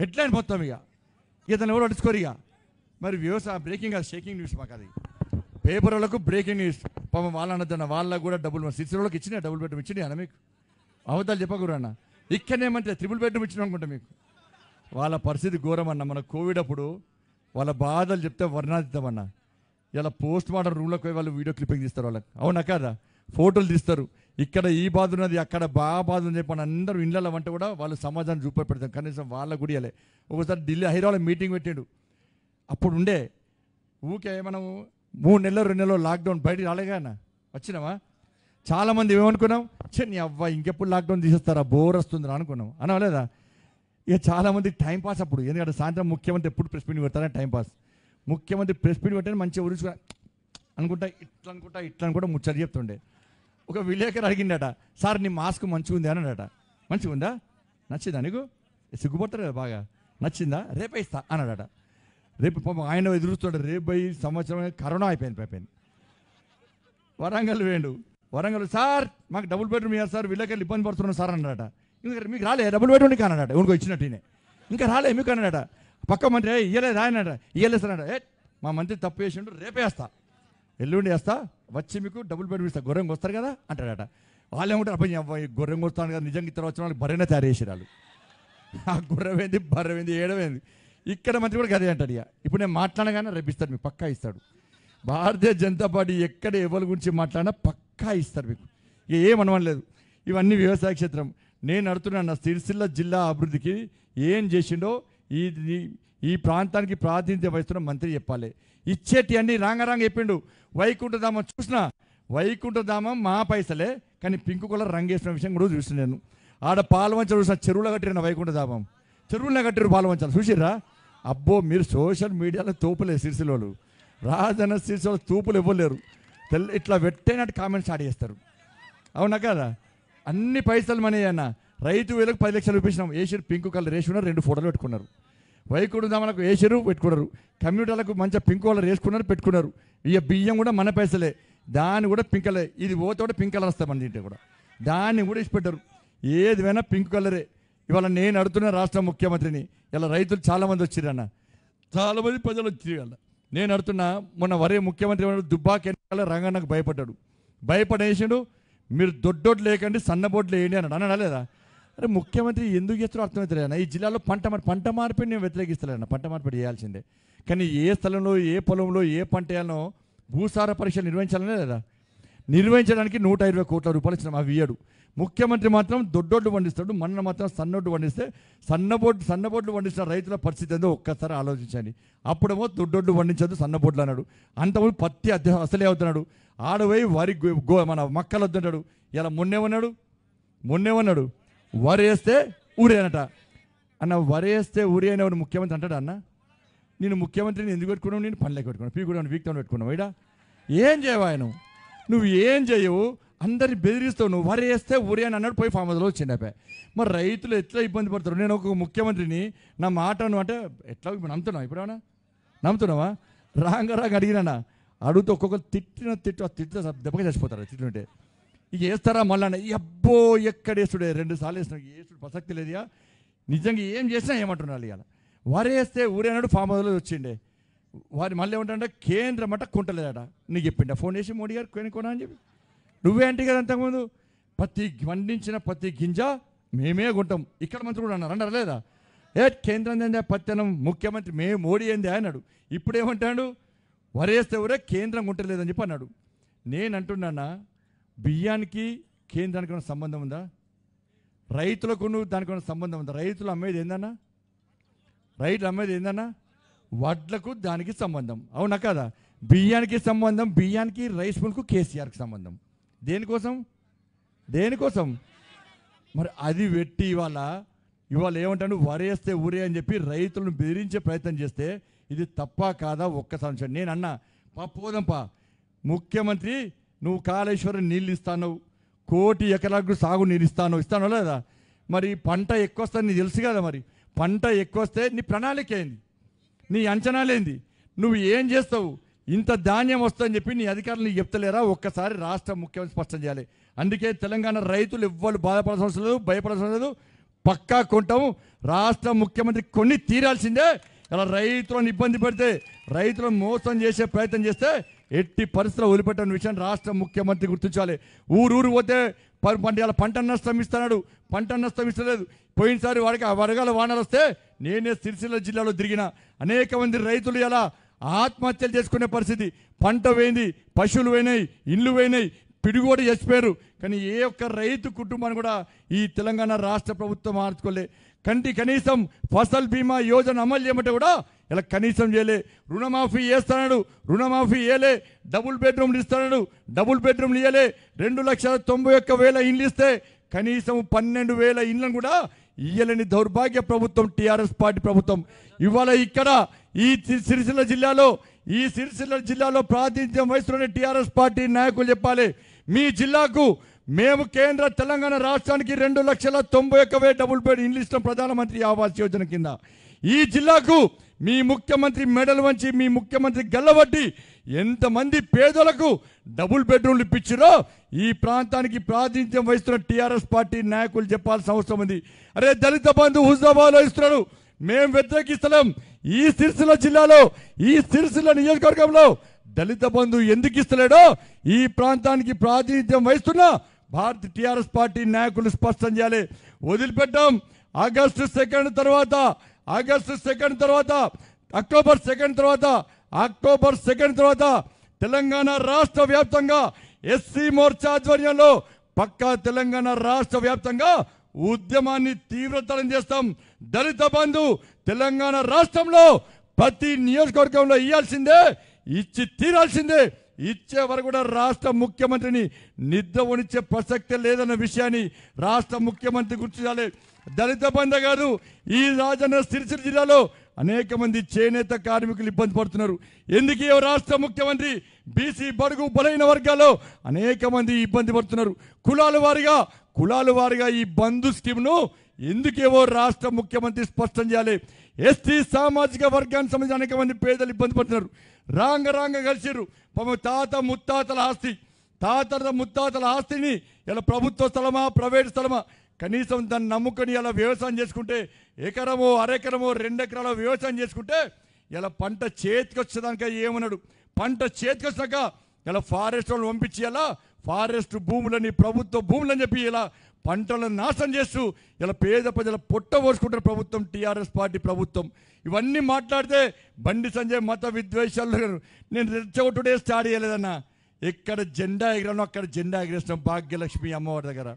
headline పోతాం ఇక ఇతను ఎవరు అడుచుకోరు ఇక మరి వ్యవసాయ బ్రేకింగ్ కాదు షేకింగ్ న్యూస్ మాకు అది పేపర్లకు బ్రేకింగ్ న్యూస్ పాప వాళ్ళ అన్నదన్న వాళ్ళకు కూడా డబ్బులు సిరిసిలోకి ఇచ్చిన డబుల్ బెడ్రూమ్ ఇచ్చినా అన్న మీకు అవతాలు చెప్పకూడదు అన్న ఇక్కడనేమంటే త్రిబుల్ బెడ్రూమ్ ఇచ్చిన అనుకుంటా మీకు వాళ్ళ పరిస్థితి ఘోరం అన్న మన కోవిడ్ అప్పుడు వాళ్ళ బాధలు చెప్తే వర్ణాదిద్దామన్నా ఇలా పోస్ట్ మార్టం రూమ్లోకి పోయి వాళ్ళు వీడియో క్లిప్పింగ్ తీస్తారు వాళ్ళకి అవునా కాదా ఫోటోలు తీస్తారు ఇక్కడ ఈ బాధ ఉన్నది అక్కడ బాగా బాధ ఉంది చెప్పి అందరూ ఇండ్లలో వంట కూడా వాళ్ళు సమాజాన్ని పెడతాం కనీసం వాళ్ళ గుడియలే ఒకసారి ఢిల్లీ హైదరాబాద్ మీటింగ్ పెట్టాడు అప్పుడు ఉండే ఊకే మనం మూడు నెలలు రెండు నెలలు లాక్డౌన్ బయట రాలేగానా వచ్చినామా చాలామంది ఏమనుకున్నాం చే నీ అవ్వ ఇంకెప్పుడు లాక్డౌన్ తీసేస్తారా బోర్ వస్తుందిరా అనుకున్నాం అనవలేదా ఇక చాలామంది టైంపాస్ అప్పుడు ఎందుకంటే సాయంత్రం ముఖ్యమంత్రి ఎప్పుడు ప్రెస్ మీట్ పెడతారా టైంపాస్ ముఖ్యమంత్రి ప్రెస్ మీట్ పెట్టాను మంచిగా ఉరుచుకున్నా అనుకుంటా ఇట్లా అనుకుంటా ఇట్లా అనుకుంటా ముచ్చట చెప్తుండే ఒక విలేకరు అడిగిండట సార్ నీ మాస్క్ మంచిగా ఉంది అన్నాడట మంచిగా ఉందా నచ్చిందా నీకు సిగ్గుపడతారు కదా బాగా నచ్చిందా రేపే ఇస్తా అన్నాడట రేపు పాపం ఆయన ఎదురుస్తాడు రేపు ఈ సంవత్సరం కరోనా అయిపోయింది అయిపోయింది వరంగల్ వేండు వరంగల్ సార్ మాకు డబుల్ బెడ్రూమ్ ఇవ్వాలి సార్ విలేకర్లు ఇబ్బంది పడుతున్నాం సార్ అన్నాడట ఇంకా మీకు రాలే డబుల్ బెడ్రూమ్ నీకు అన్నాడట ఇవ్వకో ఇచ్చినట్టునే ఇంకా రాలే మీకు అన్నాడట పక్క మంత్రి ఇయ్యలేదు ఆయన ఇయ్యలేదు సార్ అన్నాడు ఏ మా మంత్రి తప్పు చేసిండు రేపేస్తా ఎల్లుండి వేస్తా వచ్చి మీకు డబ్బులు బెడ్ ఇస్తా గొర్రెంకి వస్తారు కదా అంటాడట వాళ్ళు ఏమంటారు అబ్బాయి అబ్బాయి వస్తాను కదా నిజంగా ఇతర వచ్చిన వాళ్ళు బర్రెనే తయారు చేసిరాలు ఆ గుర్రమైంది బర్రమైంది ఏడమైంది ఇక్కడ మంచి కూడా అదే అంటాడు ఇక ఇప్పుడు నేను మాట్లాడగానే రేపిస్తాడు మీకు పక్కా ఇస్తాడు భారతీయ జనతా పార్టీ ఎక్కడ ఎవరి గురించి మాట్లాడినా పక్కా ఇస్తారు మీకు ఇక ఏమనవలేదు ఇవన్నీ వ్యవసాయ క్షేత్రం నేను అడుతున్నాను నా సిరిసిల్ల జిల్లా అభివృద్ధికి ఏం చేసిండో ఈ ఈ ప్రాంతానికి ప్రాతినిధ్యం వహిస్తున్న మంత్రి చెప్పాలి ఇచ్చేటి అన్ని రాంగరాంగ చెప్పిండు వైకుంఠధామం చూసిన వైకుంఠధామం మా పైసలే కానీ పింకు కలర్ రంగేసిన విషయం కూడా చూసిన నేను ఆడ పాల్వంచలు చూసిన చెరువులో కట్టిన వైకుంఠధామం చెరువులో కట్టిరు పాలవంచాలు చూసిరా అబ్బో మీరు సోషల్ మీడియాలో తూపులే సిరిసిలోలు రాజన్న సిరిసిలో తూపులు ఇవ్వలేరు తెల్ల ఇట్లా వెట్టైనట్టు కామెంట్ స్టార్ట్ చేస్తారు అవునా కదా అన్ని పైసలు మనీ అన్న రైతు వేలకు పది లక్షలు చూపించినాం వేసి పింక్ కలర్ వేసి ఉన్నారు రెండు ఫోటోలు పెట్టుకున్నారు వైకుడు దమలకు వేసారు పెట్టుకున్నారు కమ్యూటర్లకు మంచిగా పింక్ కలర్ వేసుకున్నారు పెట్టుకున్నారు ఇక బియ్యం కూడా మన పైసలే దాన్ని కూడా పింక్ కలర్ ఇది పోతే కూడా పింక్ కలర్ వస్తామని తింటే కూడా దాన్ని కూడా ఇచ్చిపెట్టారు ఏదివైనా పింక్ కలరే ఇవాళ నేను అడుగుతున్న రాష్ట్ర ముఖ్యమంత్రిని ఇలా రైతులు చాలామంది వచ్చిరన్న చాలామంది ప్రజలు వచ్చి వాళ్ళ నేను అడుగుతున్నా మొన్న వరే ముఖ్యమంత్రి దుబ్బాకి ఎన్నికల రంగన్నకు భయపడ్డాడు భయపడేసాడు మీరు దొడ్డోడ్లు లేకండి సన్నబోడ్లు వేయండి అన్నాడు అన్నాడా లేదా అరే ముఖ్యమంత్రి ఎందుకు చేస్తారో అర్థమవుతలేదన్న ఈ జిల్లాలో పంట మార్పు పంట మార్పిడి నేను వ్యతిరేకిస్తలేదన్న పంట మార్పిడి చేయాల్సిందే కానీ ఏ స్థలంలో ఏ పొలంలో ఏ పంట వేయాలనో భూసార పరీక్షలు నిర్వహించాలనే లేదా నిర్వహించడానికి నూట ఇరవై కోట్ల రూపాయలు ఇచ్చిన అవి ఇయ్యడు ముఖ్యమంత్రి మాత్రం దొడ్డొడ్లు పండిస్తాడు మన మాత్రం సన్నొడ్డు పండిస్తే సన్నబోడ్లు సన్నబోడ్లు పండిస్తున్న రైతుల పరిస్థితి ఏదో ఒక్కసారి ఆలోచించండి అప్పుడేమో దొడ్డొడ్లు పండించదు సన్నబోడ్లు అన్నాడు అంతకుముందు పత్తి అద్దె అసలే అవుతున్నాడు ఆడపోయి వరి గో మన మక్కలు వద్దున్నాడు ఇలా మొన్నేమన్నాడు మొన్నేమన్నాడు వరేస్తే ఊరేనట అన్న వరేస్తే ఊరి అనేవాడు ముఖ్యమంత్రి అంటాడు అన్న నేను ముఖ్యమంత్రిని ఎందుకు పెట్టుకున్నావు నేను పనులకు పెట్టుకున్నాను పీ కూడా వీక్తో పెట్టుకున్నావు ఇడా ఏం చేయవా నువ్వు నువ్వు ఏం చేయవు అందరి బెదిరిస్తావు నువ్వు వరి వేస్తే ఊరి అని అన్నాడు పోయి ఫామ్ హౌస్లో వచ్చిండు మరి రైతులు ఎట్లా ఇబ్బంది పడతారు నేను ఒక ముఖ్యమంత్రిని నా మాట అంటే ఎట్లా నమ్ముతున్నావు ఇప్పుడేమన్నా నమ్ముతున్నావా రాంగ రాంగ అడిగినా అడుగుతూ ఒక్కొక్కరు తిట్టిన తిట్టు తిట్టు దెబ్బకి చచ్చిపోతారు తిట్టుంటే ఇక వేస్తారా మళ్ళా అబ్బో వేస్తుడే రెండు సార్లు వేసిన ఏసుడు ప్రసక్తి లేదా నిజంగా ఏం చేసినా ఏమంటున్నారు ఇవాళ వరేస్తే ఊరేనాడు ఫామ్ హౌస్లో వచ్చిండే వారి మళ్ళీ ఏమంటే కేంద్రం అట కుంటలేదట నీకు చెప్పిండ ఫోన్ చేసి మోడీ గారు కొని కొనా అని చెప్పి నువ్వే అంటే కదా అంతకుముందు ప్రతి వండించిన ప్రతి గింజ మేమే కొంటాం ఇక్కడ మంత్రి కూడా అన్నారు అన్నారు లేదా ఏ కేంద్రం ఏందా పత్తనం ముఖ్యమంత్రి మే మోడీ ఏందే అన్నాడు ఇప్పుడు ఏమంటాడు వరేస్తే ఊరే కేంద్రం ఉంటలేదని చెప్పి అన్నాడు నేను అంటున్నానా బియ్యానికి కేంద్రానికి ఉన్న సంబంధం ఉందా రైతులకు దానికి ఉన్న సంబంధం ఉందా రైతులు అమ్మేది ఏందన్నా రైతులు అమ్మేది ఏందన్నా వడ్లకు దానికి సంబంధం అవునా కదా బియ్యానికి సంబంధం బియ్యానికి రైస్ మిల్కు కేసీఆర్కి సంబంధం దేనికోసం దేనికోసం మరి అది పెట్టి ఇవాళ ఇవాళ ఏమంటాను వరేస్తే ఊరే అని చెప్పి రైతులను బెదిరించే ప్రయత్నం చేస్తే ఇది తప్ప కాదా ఒక్క సంవత్సరం నేను అన్నా పా పోదంపా ముఖ్యమంత్రి నువ్వు కాళేశ్వరం నీళ్ళు ఇస్తాను కోటి ఎకరాలకు సాగు నీళ్ళు ఇస్తాను ఇస్తాను లేదా మరి పంట ఎక్కువ వస్తే నీకు తెలుసు కదా మరి పంట ఎక్కువ వస్తే నీ ప్రణాళిక ఏంది నీ అంచనాలేంది నువ్వు ఏం చేస్తావు ఇంత ధాన్యం వస్తుందని చెప్పి నీ అధికారులు నీకు చెప్తలేరా ఒక్కసారి రాష్ట్ర ముఖ్యమంత్రి స్పష్టం చేయాలి అందుకే తెలంగాణ రైతులు ఎవ్వరు బాధపడాల్సిన అవసరం లేదు భయపడాల్సిన లేదు పక్కా కొంటాము రాష్ట్ర ముఖ్యమంత్రి కొన్ని తీరాల్సిందే అలా రైతులను ఇబ్బంది పెడితే రైతులను మోసం చేసే ప్రయత్నం చేస్తే ఎట్టి పరిస్థితులు వదిలిపెట్టని విషయం రాష్ట్ర ముఖ్యమంత్రి గుర్తించాలి ఊరూరు పోతే పంట పంట నష్టం ఇస్తున్నాడు పంట నష్టం ఇస్తలేదు పోయినసారి వాడికి వరగాల వానలు వస్తే నేనే సిరిసిల్ల జిల్లాలో తిరిగిన అనేక మంది రైతులు ఎలా ఆత్మహత్యలు చేసుకునే పరిస్థితి పంట పోయింది పశువులు పోయినాయి ఇండ్లు పోయినాయి కూడా చచ్చిపోయారు కానీ ఏ ఒక్క రైతు కుటుంబాన్ని కూడా ఈ తెలంగాణ రాష్ట్ర ప్రభుత్వం మార్చుకోలే కంటి కనీసం ఫసల్ బీమా యోజన అమలు చేయమంటే కూడా ఇలా కనీసం చేయలే రుణమాఫీ చేస్తాడు రుణమాఫీ ఇయ్యలే డబుల్ బెడ్రూమ్లు ఇస్తాడు డబుల్ బెడ్రూమ్లు ఇవ్వలే రెండు లక్షల తొంభై ఒక్క వేల ఇండ్లు ఇస్తే కనీసం పన్నెండు వేల ఇండ్లను కూడా ఇయ్యలేని దౌర్భాగ్య ప్రభుత్వం టీఆర్ఎస్ పార్టీ ప్రభుత్వం ఇవాళ ఇక్కడ ఈ సిరిసిల్ల జిల్లాలో ఈ సిరిసిల్ల జిల్లాలో ప్రాతినిధ్యం వహిస్తున్న టీఆర్ఎస్ పార్టీ నాయకులు చెప్పాలి మీ జిల్లాకు మేము కేంద్ర తెలంగాణ రాష్ట్రానికి రెండు లక్షల తొంభై ఒక్క వేల డబుల్ బెడ్ ఇండ్లు ఇస్తాం ప్రధానమంత్రి ఆవాస్ యోజన కింద ఈ జిల్లాకు మీ ముఖ్యమంత్రి మెడల వంచి మీ ముఖ్యమంత్రి గల్లబట్టి ఎంతమంది పేదలకు డబుల్ బెడ్రూమ్లు ఇప్పించారో ఈ ప్రాంతానికి ప్రాతినిధ్యం వహిస్తున్న టీఆర్ఎస్ పార్టీ నాయకులు చెప్పాల్సిన అవసరం ఉంది అరే దళిత బంధు హుజాబాద్లో ఇస్తున్నారు మేము వ్యతిరేకిస్తలేం ఈ సిరిసిల్ల జిల్లాలో ఈ సిరిసిల్ల నియోజకవర్గంలో దళిత బంధు ఎందుకు ఇస్తలేడో ఈ ప్రాంతానికి ప్రాతినిధ్యం వహిస్తున్న భారత టీఆర్ఎస్ పార్టీ నాయకులు స్పష్టం చేయాలి వదిలిపెట్టాం ఆగస్టు సెకండ్ తర్వాత ఆగస్టు సెకండ్ తర్వాత అక్టోబర్ సెకండ్ తర్వాత అక్టోబర్ సెకండ్ తర్వాత తెలంగాణ రాష్ట్ర వ్యాప్తంగా ఎస్సీ మోర్చా ఆధ్వర్యంలో పక్కా తెలంగాణ రాష్ట్ర వ్యాప్తంగా ఉద్యమాన్ని తీవ్రతరం చేస్తాం దళిత బంధు తెలంగాణ రాష్ట్రంలో ప్రతి నియోజకవర్గంలో ఇవ్వాల్సిందే ఇచ్చి తీరాల్సిందే ఇచ్చే వరకు కూడా రాష్ట్ర ముఖ్యమంత్రిని నిద్ర ఉనిచ్చే ప్రసక్తే లేదన్న విషయాన్ని రాష్ట్ర ముఖ్యమంత్రి గుర్తు దళిత బంధ కాదు ఈ రాజన్న సిరిసిరి జిల్లాలో అనేక మంది చేనేత కార్మికులు ఇబ్బంది పడుతున్నారు ఎందుకు రాష్ట్ర ముఖ్యమంత్రి బీసీ బడుగు బలైన వర్గాల్లో అనేక మంది ఇబ్బంది పడుతున్నారు కులాల వారిగా కులాల వారిగా ఈ బంధు స్కీమ్ను ఎందుకేవో రాష్ట్ర ముఖ్యమంత్రి స్పష్టం చేయాలి ఎస్టీ సామాజిక వర్గానికి సంబంధించి అనేక మంది పేదలు ఇబ్బంది పడుతున్నారు రాంగ రాంగ కలిసిర్రు పాపం తాత ముత్తాతల ఆస్తి తాతల ముత్తాతల ఆస్తిని ఇలా ప్రభుత్వ స్థలమా ప్రైవేటు స్థలమా కనీసం దాన్ని నమ్ముకొని ఇలా వ్యవసాయం చేసుకుంటే ఎకరమో అరెకరమో ఎకరాల వ్యవసాయం చేసుకుంటే ఇలా పంట చేతికి వచ్చేదానిక ఏమన్నాడు పంట చేతికి వచ్చాక ఇలా ఫారెస్ట్ వాళ్ళు పంపించి ఇలా ఫారెస్ట్ భూములని ప్రభుత్వ భూములని చెప్పి ఇలా పంటలను నాశనం చేస్తూ ఇలా పేద ప్రజల పొట్ట పోసుకుంటారు ప్రభుత్వం టీఆర్ఎస్ పార్టీ ప్రభుత్వం ఇవన్నీ మాట్లాడితే బండి సంజయ్ మత విద్వేషాలు నేను రెచ్చగొట్టుడే స్టార్ట్ చేయలేదన్నా ఎక్కడ జెండా ఎగిరాను అక్కడ జెండా ఎగిరేసిన భాగ్యలక్ష్మి అమ్మవారి దగ్గర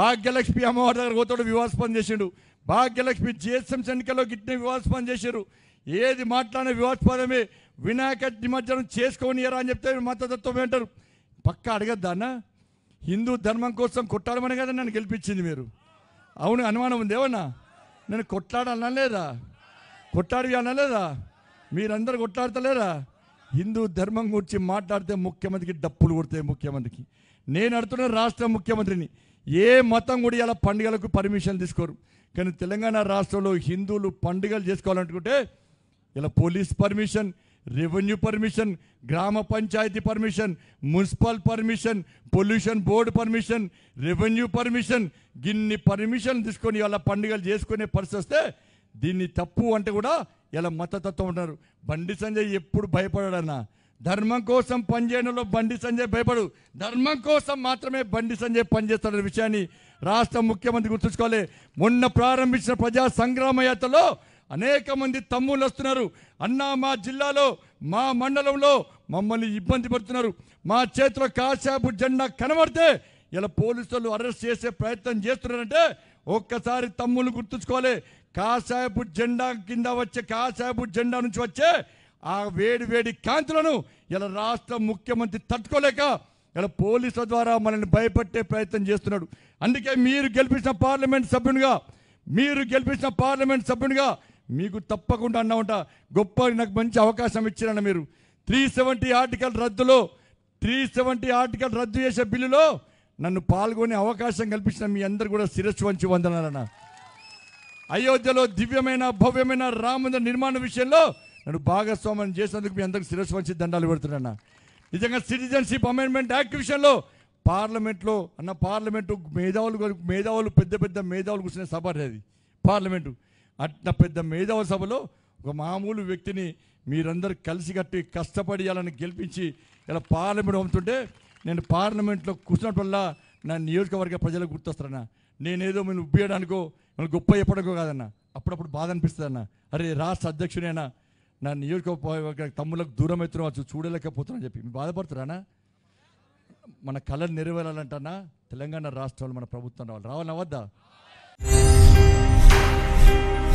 భాగ్యలక్ష్మి అమ్మవారి దగ్గర పోతాడు వివాస్పం చేసిండు భాగ్యలక్ష్మి జీఎస్ఎం ఎన్నికల్లో గిట్టిన వివాస్పం చేశారు ఏది మాట్లాడిన వివాహస్పదమే వినాయక నిమజ్జనం చేసుకోనియరా అని చెప్తే మతతత్వం ఏంటారు పక్క అన్న హిందూ ధర్మం కోసం కొట్టాడమని కదా నన్ను గెలిపించింది మీరు అవును అనుమానం ఉంది ఏమన్నా నేను కొట్లాడాలన్నా లేదా కొట్టాడి అనలేదా మీరందరూ కొట్లాడతలేరా హిందూ ధర్మం గురించి మాట్లాడితే ముఖ్యమంత్రికి డప్పులు కొడతాయి ముఖ్యమంత్రికి నేను అడుతున్న రాష్ట్ర ముఖ్యమంత్రిని ఏ మతం కూడా ఇలా పండుగలకు పర్మిషన్ తీసుకోరు కానీ తెలంగాణ రాష్ట్రంలో హిందువులు పండుగలు చేసుకోవాలనుకుంటే ఇలా పోలీస్ పర్మిషన్ రెవెన్యూ పర్మిషన్ గ్రామ పంచాయతీ permission municipal permission pollution board permission revenue permission గిన్ని పర్మిషన్ తీసుకొని ఇవాళ పండుగలు చేసుకునే పరిస్థితి వస్తే దీన్ని తప్పు అంటే కూడా ఇలా మతతత్వం ఉన్నారు బండి సంజయ్ ఎప్పుడు భయపడాడన్న ధర్మం కోసం పనిచేయడంలో బండి సంజయ్ భయపడు ధర్మం కోసం మాత్రమే బండి సంజయ్ పనిచేస్తాడన్న విషయాన్ని రాష్ట్ర ముఖ్యమంత్రి గుర్తుంచుకోవాలి మొన్న ప్రారంభించిన ప్రజా సంగ్రామ యాత్రలో అనేక మంది తమ్ముళ్ళు వస్తున్నారు అన్న మా జిల్లాలో మా మండలంలో మమ్మల్ని ఇబ్బంది పడుతున్నారు మా చేతిలో కాశాపు జెండా కనబడితే ఇలా పోలీసులు అరెస్ట్ చేసే ప్రయత్నం చేస్తున్నారంటే ఒక్కసారి తమ్ముళ్ళు గుర్తుంచుకోవాలి కాశాపు జెండా కింద వచ్చే కాశాపు జెండా నుంచి వచ్చే ఆ వేడి వేడి కాంతులను ఇలా రాష్ట్ర ముఖ్యమంత్రి తట్టుకోలేక ఇలా పోలీసుల ద్వారా మనల్ని భయపెట్టే ప్రయత్నం చేస్తున్నాడు అందుకే మీరు గెలిపించిన పార్లమెంట్ సభ్యునిగా మీరు గెలిపించిన పార్లమెంట్ సభ్యునిగా మీకు తప్పకుండా అన్న ఉంటా గొప్ప నాకు మంచి అవకాశం ఇచ్చారన్న మీరు త్రీ సెవెంటీ ఆర్టికల్ రద్దులో త్రీ సెవెంటీ ఆర్టికల్ రద్దు చేసే బిల్లులో నన్ను పాల్గొనే అవకాశం కల్పించిన మీ అందరు కూడా శిరస్సు వంచి వందనాలన్న అయోధ్యలో దివ్యమైన భవ్యమైన రామందిర నిర్మాణ విషయంలో నన్ను భాగస్వామ్యం చేసినందుకు మీ అందరికి శిరస్సు వంచి దండాలు పెడుతున్నా నిజంగా సిటిజన్షిప్ అమెండ్మెంట్ యాక్ట్ విషయంలో పార్లమెంట్లో అన్న పార్లమెంటు మేధావులు మేధావులు పెద్ద పెద్ద మేధావులు కూర్చునే సభ అది పార్లమెంటు అట్ట పెద్ద మేధావ సభలో ఒక మామూలు వ్యక్తిని మీరందరూ కట్టి కష్టపడి అలాని గెలిపించి ఇలా పార్లమెంట్ అమ్ముతుంటే నేను పార్లమెంట్లో వల్ల నా నియోజకవర్గ ప్రజలకు గుర్తొస్తారన్న నేనేదో మేము ఉబ్బేయడానికో మిమ్మల్ని గొప్ప చెప్పడానికో కాదన్న అప్పుడప్పుడు బాధ అనిపిస్తుంది అన్న అరే రాష్ట్ర అధ్యక్షుడైనా నా నియోజకవర్గ తమ్ములకు దూరం అవుతున్నావచ్చు చూడలేకపోతున్నా చెప్పి బాధపడుతున్నానా మన కళలు నెరవేరాలంటన్నా తెలంగాణ రాష్ట్రంలో మన ప్రభుత్వం రావాలి రావాలన్నా వద్దా